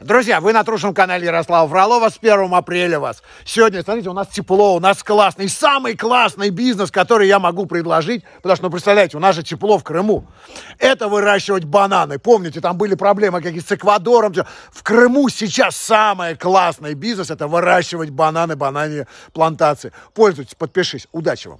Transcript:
Друзья, вы на трушном канале Ярослава Фролова. С 1 апреля вас. Сегодня, смотрите, у нас тепло, у нас классный, самый классный бизнес, который я могу предложить. Потому что, ну, представляете, у нас же тепло в Крыму. Это выращивать бананы. Помните, там были проблемы какие с Эквадором. В Крыму сейчас самый классный бизнес – это выращивать бананы, бананы плантации. Пользуйтесь, подпишись. Удачи вам.